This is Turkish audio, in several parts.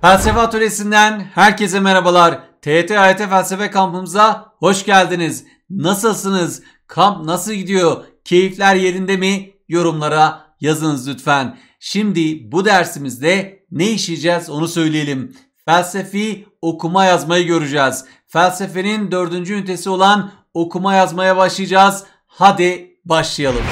Felsefe Atölyesi'nden herkese merhabalar. TTAYT Felsefe kampımıza hoş geldiniz. Nasılsınız? Kamp nasıl gidiyor? Keyifler yerinde mi? Yorumlara yazınız lütfen. Şimdi bu dersimizde ne işleyeceğiz onu söyleyelim. Felsefi okuma yazmayı göreceğiz. Felsefenin dördüncü ünitesi olan okuma yazmaya başlayacağız. Hadi başlayalım.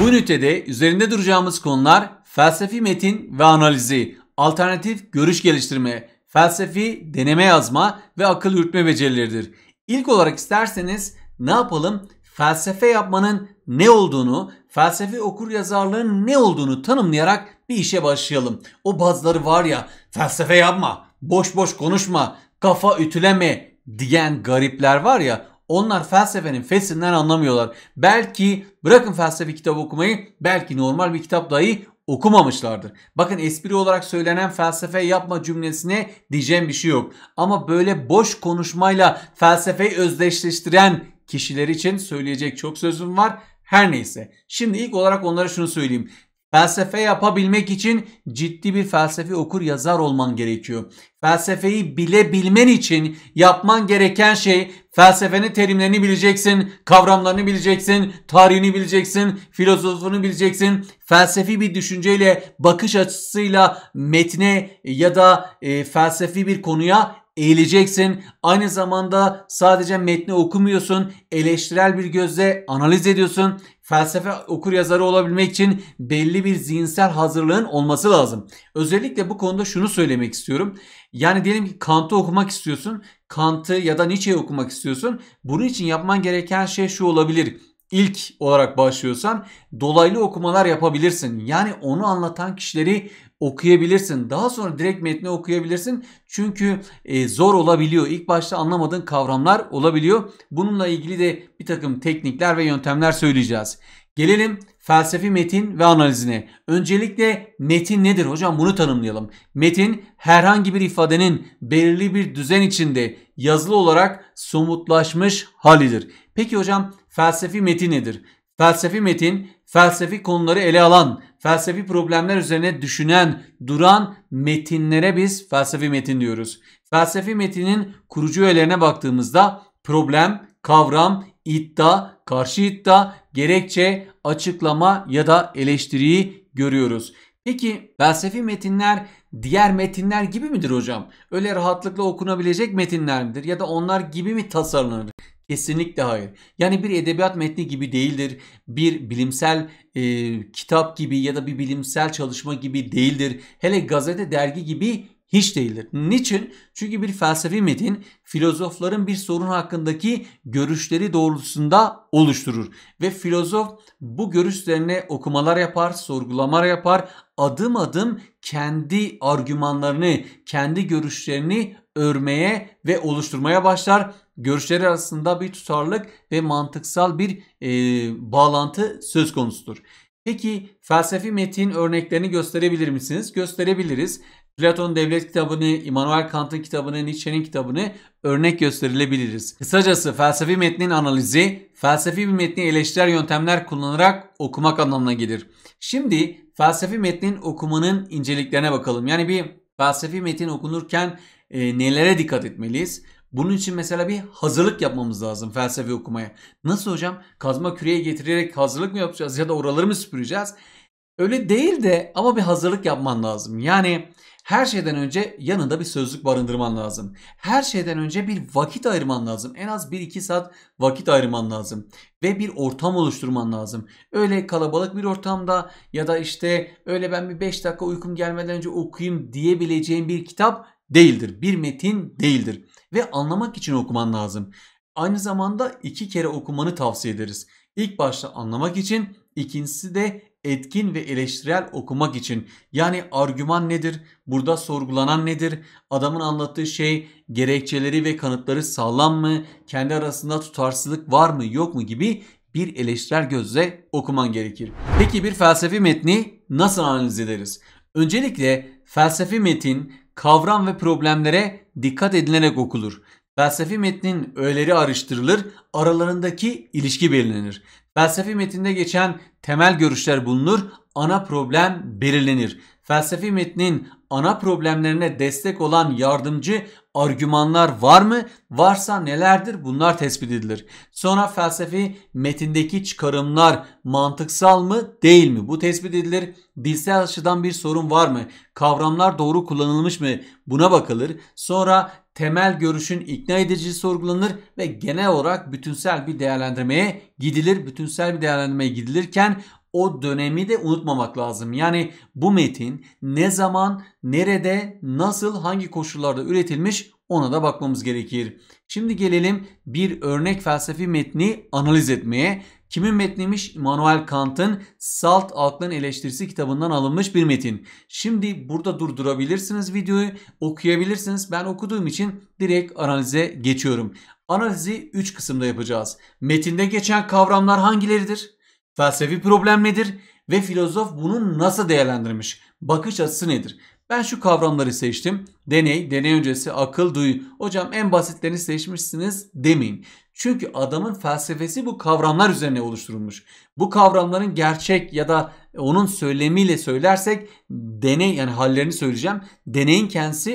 Bu ünitede üzerinde duracağımız konular felsefi metin ve analizi, alternatif görüş geliştirme, felsefi deneme yazma ve akıl yürütme becerileridir. İlk olarak isterseniz ne yapalım? Felsefe yapmanın ne olduğunu, felsefi okur yazarlığın ne olduğunu tanımlayarak bir işe başlayalım. O bazıları var ya felsefe yapma, boş boş konuşma, kafa ütüleme diyen garipler var ya onlar felsefenin fesinden anlamıyorlar. Belki bırakın felsefi kitabı okumayı belki normal bir kitap dahi okumamışlardır. Bakın espri olarak söylenen felsefe yapma cümlesine diyeceğim bir şey yok. Ama böyle boş konuşmayla felsefeyi özdeşleştiren kişiler için söyleyecek çok sözüm var. Her neyse. Şimdi ilk olarak onlara şunu söyleyeyim. Felsefe yapabilmek için ciddi bir felsefi okur yazar olman gerekiyor. Felsefeyi bilebilmen için yapman gereken şey felsefenin terimlerini bileceksin, kavramlarını bileceksin, tarihini bileceksin, filozofunu bileceksin. Felsefi bir düşünceyle, bakış açısıyla metne ya da e, felsefi bir konuya eğileceksin. Aynı zamanda sadece metni okumuyorsun. Eleştirel bir gözle analiz ediyorsun. Felsefe okur yazarı olabilmek için belli bir zihinsel hazırlığın olması lazım. Özellikle bu konuda şunu söylemek istiyorum. Yani diyelim ki Kant'ı okumak istiyorsun. Kant'ı ya da Nietzsche'yi okumak istiyorsun. Bunun için yapman gereken şey şu olabilir İlk olarak başlıyorsan dolaylı okumalar yapabilirsin. Yani onu anlatan kişileri okuyabilirsin. Daha sonra direkt metni okuyabilirsin. Çünkü e, zor olabiliyor. İlk başta anlamadığın kavramlar olabiliyor. Bununla ilgili de bir takım teknikler ve yöntemler söyleyeceğiz. Gelelim felsefi metin ve analizine. Öncelikle metin nedir hocam bunu tanımlayalım. Metin herhangi bir ifadenin belirli bir düzen içinde yazılı olarak somutlaşmış halidir. Peki hocam felsefi metin nedir? Felsefi metin, felsefi konuları ele alan, felsefi problemler üzerine düşünen, duran metinlere biz felsefi metin diyoruz. Felsefi metinin kurucu öğelerine baktığımızda problem, kavram, iddia, karşı iddia, gerekçe, açıklama ya da eleştiriyi görüyoruz. Peki felsefi metinler diğer metinler gibi midir hocam? Öyle rahatlıkla okunabilecek metinler midir ya da onlar gibi mi tasarlanır? Kesinlikle hayır. Yani bir edebiyat metni gibi değildir. Bir bilimsel e, kitap gibi ya da bir bilimsel çalışma gibi değildir. Hele gazete dergi gibi hiç değildir. Niçin? Çünkü bir felsefi metin filozofların bir sorun hakkındaki görüşleri doğrultusunda oluşturur. Ve filozof bu görüşlerine okumalar yapar, sorgulamalar yapar, adım adım kendi argümanlarını, kendi görüşlerini örmeye ve oluşturmaya başlar. Görüşleri arasında bir tutarlık ve mantıksal bir e, bağlantı söz konusudur. Peki felsefi metin örneklerini gösterebilir misiniz? Gösterebiliriz. Platon'un Devlet kitabını, Immanuel Kant'ın kitabını, Nietzsche'nin kitabını örnek gösterilebiliriz. Kısacası felsefi metnin analizi, felsefi bir metni eleştirel yöntemler kullanarak okumak anlamına gelir. Şimdi felsefi metnin okumanın inceliklerine bakalım. Yani bir felsefi metin okunurken e, nelere dikkat etmeliyiz? Bunun için mesela bir hazırlık yapmamız lazım felsefe okumaya. Nasıl hocam? Kazma küreye getirerek hazırlık mı yapacağız ya da oraları mı süpüreceğiz? Öyle değil de ama bir hazırlık yapman lazım. Yani her şeyden önce yanında bir sözlük barındırman lazım. Her şeyden önce bir vakit ayırman lazım. En az 1-2 saat vakit ayırman lazım. Ve bir ortam oluşturman lazım. Öyle kalabalık bir ortamda ya da işte öyle ben bir 5 dakika uykum gelmeden önce okuyayım diyebileceğin bir kitap değildir. Bir metin değildir. Ve anlamak için okuman lazım. Aynı zamanda iki kere okumanı tavsiye ederiz. İlk başta anlamak için, ikincisi de etkin ve eleştirel okumak için. Yani argüman nedir? Burada sorgulanan nedir? Adamın anlattığı şey gerekçeleri ve kanıtları sağlam mı? Kendi arasında tutarsızlık var mı yok mu gibi bir eleştirel gözle okuman gerekir. Peki bir felsefi metni nasıl analiz ederiz? Öncelikle felsefi metin kavram ve problemlere dikkat edilerek okulur. Felsefi metnin öğeleri araştırılır, aralarındaki ilişki belirlenir. Felsefi metinde geçen temel görüşler bulunur, ana problem belirlenir. Felsefi metnin ana problemlerine destek olan yardımcı argümanlar var mı? Varsa nelerdir? Bunlar tespit edilir. Sonra felsefi metindeki çıkarımlar mantıksal mı, değil mi? Bu tespit edilir. Dilsel açıdan bir sorun var mı? Kavramlar doğru kullanılmış mı? Buna bakılır. Sonra temel görüşün ikna edici sorgulanır ve genel olarak bütünsel bir değerlendirmeye gidilir. Bütünsel bir değerlendirmeye gidilirken o dönemi de unutmamak lazım. Yani bu metin ne zaman, nerede, nasıl, hangi koşullarda üretilmiş ona da bakmamız gerekir. Şimdi gelelim bir örnek felsefi metni analiz etmeye. Kimin metniymiş? Immanuel Kant'ın Salt Aklın Eleştirisi kitabından alınmış bir metin. Şimdi burada durdurabilirsiniz videoyu, okuyabilirsiniz. Ben okuduğum için direkt analize geçiyorum. Analizi 3 kısımda yapacağız. Metinde geçen kavramlar hangileridir? Felsefi problem nedir ve filozof bunu nasıl değerlendirmiş? Bakış açısı nedir? Ben şu kavramları seçtim. Deney, deney öncesi, akıl, duyu. Hocam en basitlerini seçmişsiniz demeyin. Çünkü adamın felsefesi bu kavramlar üzerine oluşturulmuş. Bu kavramların gerçek ya da onun söylemiyle söylersek deney yani hallerini söyleyeceğim. Deneyin kendisi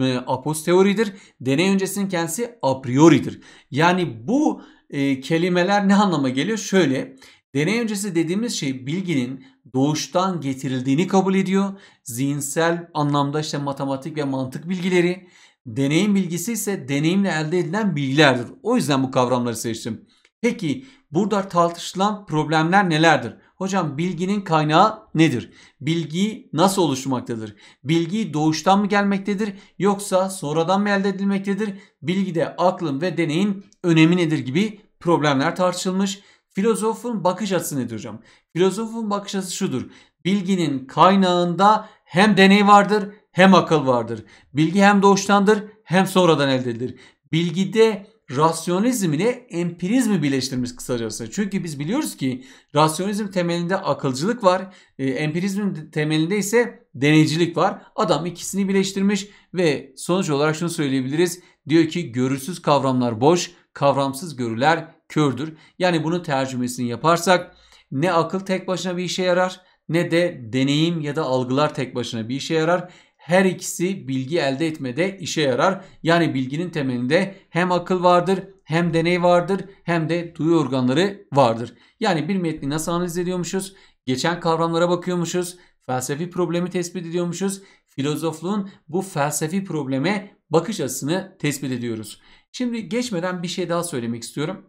e, aposterioridir. Deney öncesinin kendisi a prioridir. Yani bu e, kelimeler ne anlama geliyor? Şöyle Deney öncesi dediğimiz şey bilginin doğuştan getirildiğini kabul ediyor. Zihinsel anlamda işte matematik ve mantık bilgileri. Deneyim bilgisi ise deneyimle elde edilen bilgilerdir. O yüzden bu kavramları seçtim. Peki burada tartışılan problemler nelerdir? Hocam bilginin kaynağı nedir? Bilgi nasıl oluşmaktadır? Bilgi doğuştan mı gelmektedir yoksa sonradan mı elde edilmektedir? Bilgide aklın ve deneyin önemi nedir gibi problemler tartışılmış. Filozofun bakış açısı nedir hocam? Filozofun bakış açısı şudur. Bilginin kaynağında hem deney vardır hem akıl vardır. Bilgi hem doğuştandır hem sonradan elde edilir. Bilgide rasyonizm ile empirizmi birleştirmiş kısacası. Çünkü biz biliyoruz ki rasyonizm temelinde akılcılık var. E, Empirizmin temelinde ise deneycilik var. Adam ikisini birleştirmiş ve sonuç olarak şunu söyleyebiliriz. Diyor ki görürsüz kavramlar boş, kavramsız görüler kördür. Yani bunu tercümesini yaparsak ne akıl tek başına bir işe yarar ne de deneyim ya da algılar tek başına bir işe yarar. Her ikisi bilgi elde etmede işe yarar. Yani bilginin temelinde hem akıl vardır, hem deney vardır, hem de duyu organları vardır. Yani bir metni nasıl analiz ediyormuşuz? Geçen kavramlara bakıyormuşuz. Felsefi problemi tespit ediyormuşuz. Filozofluğun bu felsefi probleme bakış açısını tespit ediyoruz. Şimdi geçmeden bir şey daha söylemek istiyorum.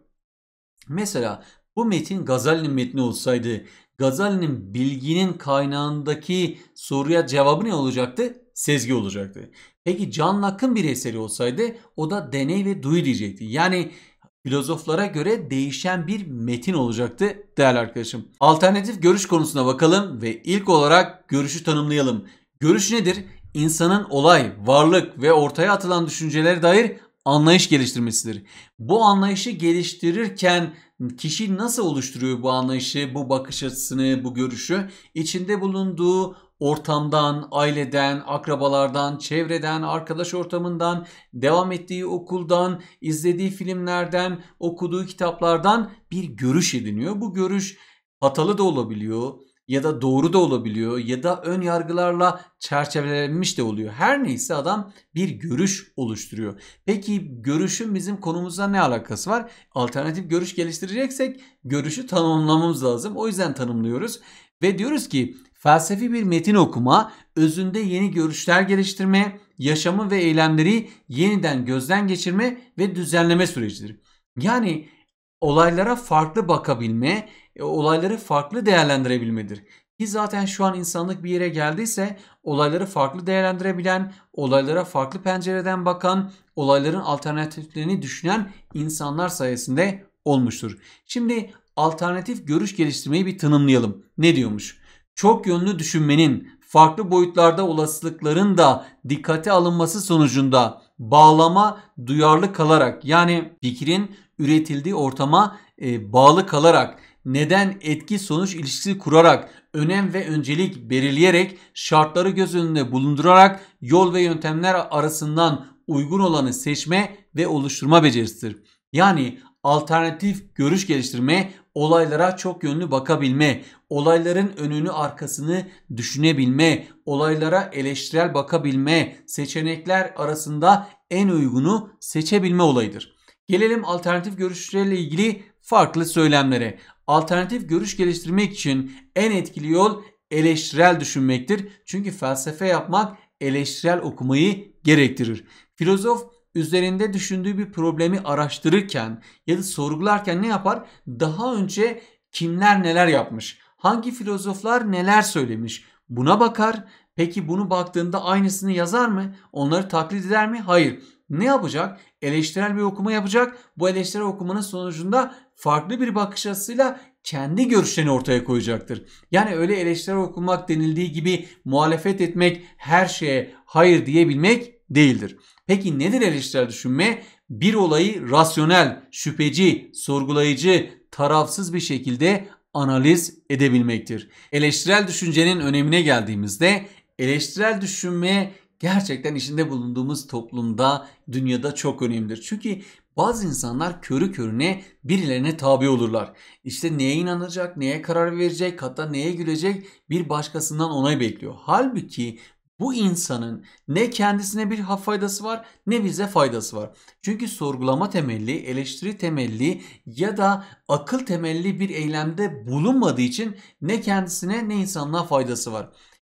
Mesela bu metin Gazali'nin metni olsaydı Gazali'nin bilginin kaynağındaki soruya cevabı ne olacaktı? Sezgi olacaktı. Peki Can Nak'ın bir eseri olsaydı o da deney ve duyu diyecekti. Yani filozoflara göre değişen bir metin olacaktı değerli arkadaşım. Alternatif görüş konusuna bakalım ve ilk olarak görüşü tanımlayalım. Görüş nedir? İnsanın olay, varlık ve ortaya atılan düşüncelere dair anlayış geliştirmesidir. Bu anlayışı geliştirirken kişi nasıl oluşturuyor bu anlayışı, bu bakış açısını, bu görüşü? İçinde bulunduğu ortamdan, aileden, akrabalardan, çevreden, arkadaş ortamından, devam ettiği okuldan, izlediği filmlerden, okuduğu kitaplardan bir görüş ediniyor. Bu görüş hatalı da olabiliyor, ya da doğru da olabiliyor ya da ön yargılarla çerçevelenmiş de oluyor. Her neyse adam bir görüş oluşturuyor. Peki görüşün bizim konumuzla ne alakası var? Alternatif görüş geliştireceksek görüşü tanımlamamız lazım. O yüzden tanımlıyoruz ve diyoruz ki felsefi bir metin okuma, özünde yeni görüşler geliştirme, yaşamı ve eylemleri yeniden gözden geçirme ve düzenleme sürecidir. Yani olaylara farklı bakabilme, e, olayları farklı değerlendirebilmedir. Ki zaten şu an insanlık bir yere geldiyse olayları farklı değerlendirebilen, olaylara farklı pencereden bakan, olayların alternatiflerini düşünen insanlar sayesinde olmuştur. Şimdi alternatif görüş geliştirmeyi bir tanımlayalım. Ne diyormuş? Çok yönlü düşünmenin, farklı boyutlarda olasılıkların da dikkate alınması sonucunda bağlama duyarlı kalarak yani fikrin üretildiği ortama e, bağlı kalarak neden etki sonuç ilişkisi kurarak önem ve öncelik belirleyerek şartları göz önünde bulundurarak yol ve yöntemler arasından uygun olanı seçme ve oluşturma becerisidir. Yani alternatif görüş geliştirme, olaylara çok yönlü bakabilme, olayların önünü arkasını düşünebilme, olaylara eleştirel bakabilme, seçenekler arasında en uygunu seçebilme olayıdır. Gelelim alternatif görüşlerle ilgili farklı söylemlere alternatif görüş geliştirmek için en etkili yol eleştirel düşünmektir. Çünkü felsefe yapmak eleştirel okumayı gerektirir. Filozof üzerinde düşündüğü bir problemi araştırırken ya da sorgularken ne yapar? Daha önce kimler neler yapmış? Hangi filozoflar neler söylemiş? Buna bakar. Peki bunu baktığında aynısını yazar mı? Onları taklit eder mi? Hayır ne yapacak? Eleştirel bir okuma yapacak. Bu eleştirel okumanın sonucunda farklı bir bakış açısıyla kendi görüşlerini ortaya koyacaktır. Yani öyle eleştirel okumak denildiği gibi muhalefet etmek her şeye hayır diyebilmek değildir. Peki nedir eleştirel düşünme? Bir olayı rasyonel, şüpheci, sorgulayıcı, tarafsız bir şekilde analiz edebilmektir. Eleştirel düşüncenin önemine geldiğimizde eleştirel düşünmeye gerçekten içinde bulunduğumuz toplumda, dünyada çok önemlidir. Çünkü bazı insanlar körü körüne birilerine tabi olurlar. İşte neye inanacak, neye karar verecek, hatta neye gülecek bir başkasından onay bekliyor. Halbuki bu insanın ne kendisine bir faydası var ne bize faydası var. Çünkü sorgulama temelli, eleştiri temelli ya da akıl temelli bir eylemde bulunmadığı için ne kendisine ne insanlığa faydası var.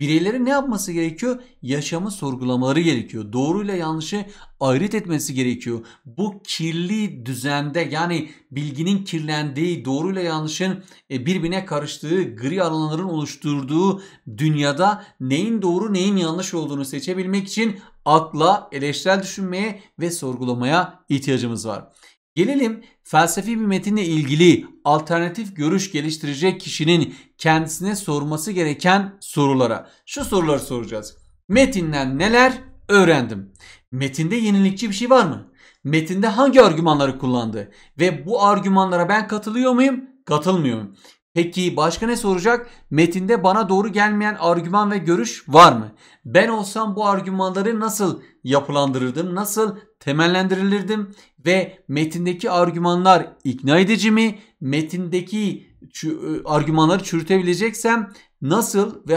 Bireylerin ne yapması gerekiyor? Yaşamı sorgulamaları gerekiyor. Doğruyla yanlışı ayırt etmesi gerekiyor. Bu kirli düzende yani bilginin kirlendiği, doğruyla yanlışın e, birbirine karıştığı, gri alanların oluşturduğu dünyada neyin doğru neyin yanlış olduğunu seçebilmek için akla, eleştirel düşünmeye ve sorgulamaya ihtiyacımız var. Gelelim felsefi bir metinle ilgili alternatif görüş geliştirecek kişinin kendisine sorması gereken sorulara. Şu soruları soracağız. Metinden neler öğrendim? Metinde yenilikçi bir şey var mı? Metinde hangi argümanları kullandı? Ve bu argümanlara ben katılıyor muyum? Katılmıyorum. Peki başka ne soracak? Metinde bana doğru gelmeyen argüman ve görüş var mı? Ben olsam bu argümanları nasıl yapılandırırdım? Nasıl temellendirilirdim? Ve metindeki argümanlar ikna edici mi? Metindeki e, argümanları çürütebileceksem nasıl ve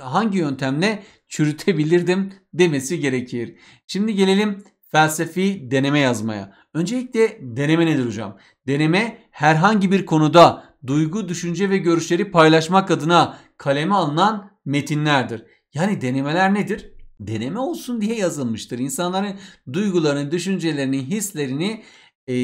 hangi, yöntemle çürütebilirdim demesi gerekir. Şimdi gelelim felsefi deneme yazmaya. Öncelikle deneme nedir hocam? Deneme herhangi bir konuda duygu, düşünce ve görüşleri paylaşmak adına kaleme alınan metinlerdir. Yani denemeler nedir? Deneme olsun diye yazılmıştır. İnsanların duygularını, düşüncelerini, hislerini e,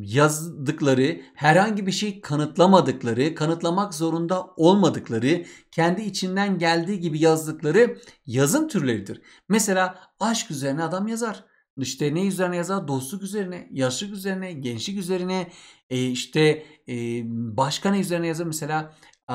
yazdıkları, herhangi bir şey kanıtlamadıkları, kanıtlamak zorunda olmadıkları, kendi içinden geldiği gibi yazdıkları yazım türleridir. Mesela aşk üzerine adam yazar. İşte ne üzerine yazar? Dostluk üzerine, yaşlık üzerine, gençlik üzerine, e, işte e, başka ne üzerine yazar? Mesela e,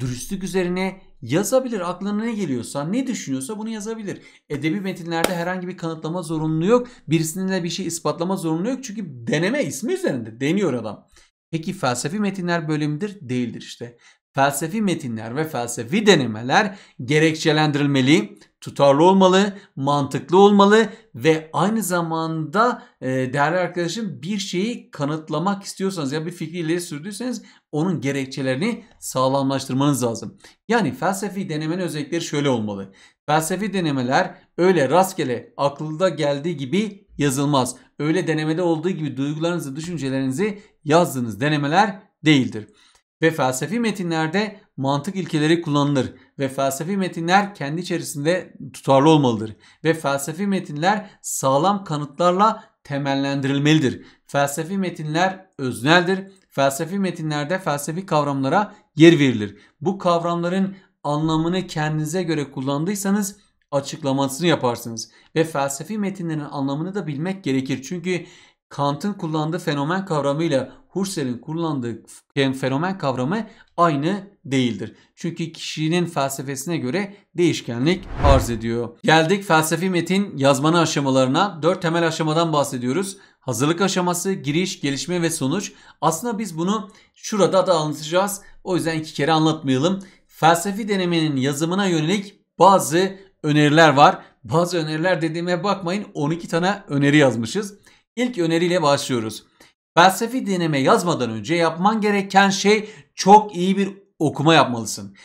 dürüstlük üzerine yazabilir. Aklına ne geliyorsa, ne düşünüyorsa bunu yazabilir. Edebi metinlerde herhangi bir kanıtlama zorunluluğu yok. Birisinin de bir şey ispatlama zorunluluğu yok. Çünkü deneme ismi üzerinde deniyor adam. Peki felsefi metinler bölümdür, Değildir işte felsefi metinler ve felsefi denemeler gerekçelendirilmeli, tutarlı olmalı, mantıklı olmalı ve aynı zamanda e, değerli arkadaşım bir şeyi kanıtlamak istiyorsanız ya bir fikri ileri sürdüyseniz onun gerekçelerini sağlamlaştırmanız lazım. Yani felsefi denemenin özellikleri şöyle olmalı. Felsefi denemeler öyle rastgele aklında geldiği gibi yazılmaz. Öyle denemede olduğu gibi duygularınızı, düşüncelerinizi yazdığınız denemeler değildir ve felsefi metinlerde mantık ilkeleri kullanılır ve felsefi metinler kendi içerisinde tutarlı olmalıdır ve felsefi metinler sağlam kanıtlarla temellendirilmelidir. Felsefi metinler özneldir. Felsefi metinlerde felsefi kavramlara yer verilir. Bu kavramların anlamını kendinize göre kullandıysanız açıklamasını yaparsınız ve felsefi metinlerin anlamını da bilmek gerekir. Çünkü Kant'ın kullandığı fenomen kavramıyla Husserl'in kullandığı fenomen kavramı aynı değildir. Çünkü kişinin felsefesine göre değişkenlik arz ediyor. Geldik felsefi metin yazmanı aşamalarına. Dört temel aşamadan bahsediyoruz. Hazırlık aşaması, giriş, gelişme ve sonuç. Aslında biz bunu şurada da anlatacağız. O yüzden iki kere anlatmayalım. Felsefi denemenin yazımına yönelik bazı öneriler var. Bazı öneriler dediğime bakmayın 12 tane öneri yazmışız. İlk öneriyle başlıyoruz. Felsefi deneme yazmadan önce yapman gereken şey çok iyi bir okuma yapmalısın.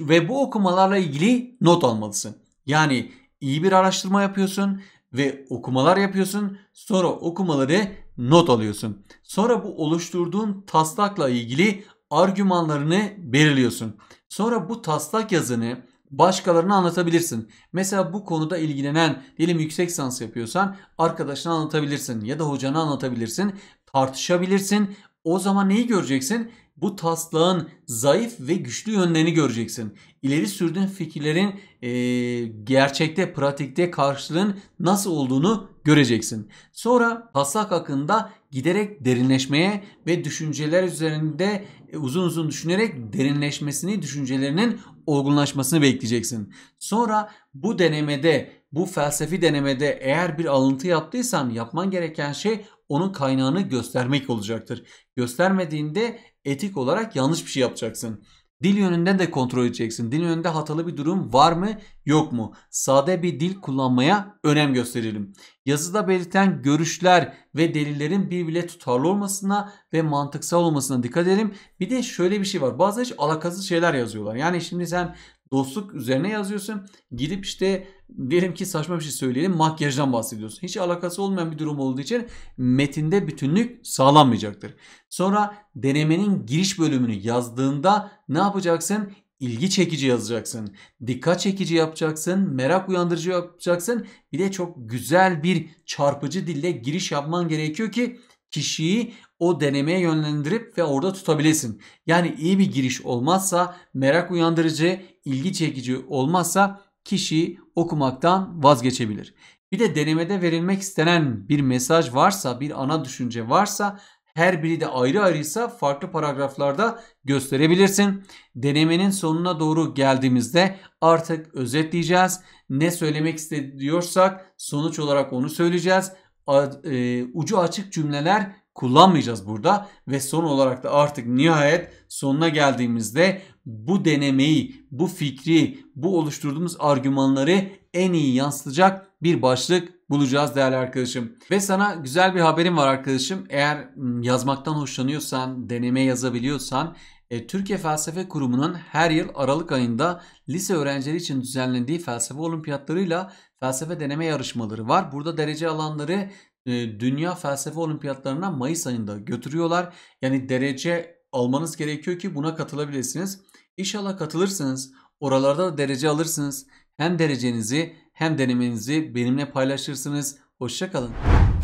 Ve bu okumalarla ilgili not almalısın. Yani iyi bir araştırma yapıyorsun ve okumalar yapıyorsun. Sonra okumaları not alıyorsun. Sonra bu oluşturduğun taslakla ilgili argümanlarını belirliyorsun. Sonra bu taslak yazını başkalarına anlatabilirsin. Mesela bu konuda ilgilenen diyelim yüksek sans yapıyorsan arkadaşına anlatabilirsin ya da hocana anlatabilirsin. Tartışabilirsin. O zaman neyi göreceksin? Bu taslağın zayıf ve güçlü yönlerini göreceksin. İleri sürdüğün fikirlerin e, gerçekte, pratikte karşılığın nasıl olduğunu göreceksin. Sonra taslak hakkında giderek derinleşmeye ve düşünceler üzerinde e, uzun uzun düşünerek derinleşmesini, düşüncelerinin olgunlaşmasını bekleyeceksin. Sonra bu denemede, bu felsefi denemede eğer bir alıntı yaptıysan yapman gereken şey onun kaynağını göstermek olacaktır. Göstermediğinde etik olarak yanlış bir şey yapacaksın. Dil yönünden de kontrol edeceksin. Dil yönünde hatalı bir durum var mı yok mu? Sade bir dil kullanmaya önem gösterelim. Yazıda belirten görüşler ve delillerin birbirle tutarlı olmasına ve mantıksal olmasına dikkat edelim. Bir de şöyle bir şey var. Bazıları hiç alakasız şeyler yazıyorlar. Yani şimdi sen dostluk üzerine yazıyorsun. Gidip işte diyelim ki saçma bir şey söyleyelim makyajdan bahsediyorsun. Hiç alakası olmayan bir durum olduğu için metinde bütünlük sağlanmayacaktır. Sonra denemenin giriş bölümünü yazdığında ne yapacaksın? İlgi çekici yazacaksın, dikkat çekici yapacaksın, merak uyandırıcı yapacaksın. Bir de çok güzel bir çarpıcı dille giriş yapman gerekiyor ki kişiyi o denemeye yönlendirip ve orada tutabilirsin. Yani iyi bir giriş olmazsa, merak uyandırıcı, ilgi çekici olmazsa kişi okumaktan vazgeçebilir. Bir de denemede verilmek istenen bir mesaj varsa, bir ana düşünce varsa her biri de ayrı ayrıysa farklı paragraflarda gösterebilirsin. Denemenin sonuna doğru geldiğimizde artık özetleyeceğiz. Ne söylemek istediyorsak sonuç olarak onu söyleyeceğiz. E, ucu açık cümleler kullanmayacağız burada ve son olarak da artık nihayet sonuna geldiğimizde bu denemeyi, bu fikri, bu oluşturduğumuz argümanları en iyi yansıtacak bir başlık bulacağız değerli arkadaşım. Ve sana güzel bir haberim var arkadaşım. Eğer yazmaktan hoşlanıyorsan, deneme yazabiliyorsan e, Türkiye Felsefe Kurumu'nun her yıl Aralık ayında lise öğrencileri için düzenlediği felsefe olimpiyatlarıyla felsefe deneme yarışmaları var. Burada derece alanları e, dünya felsefe olimpiyatlarına Mayıs ayında götürüyorlar. Yani derece almanız gerekiyor ki buna katılabilirsiniz. İnşallah katılırsınız. Oralarda da derece alırsınız. Hem derecenizi hem denemenizi benimle paylaşırsınız. Hoşçakalın.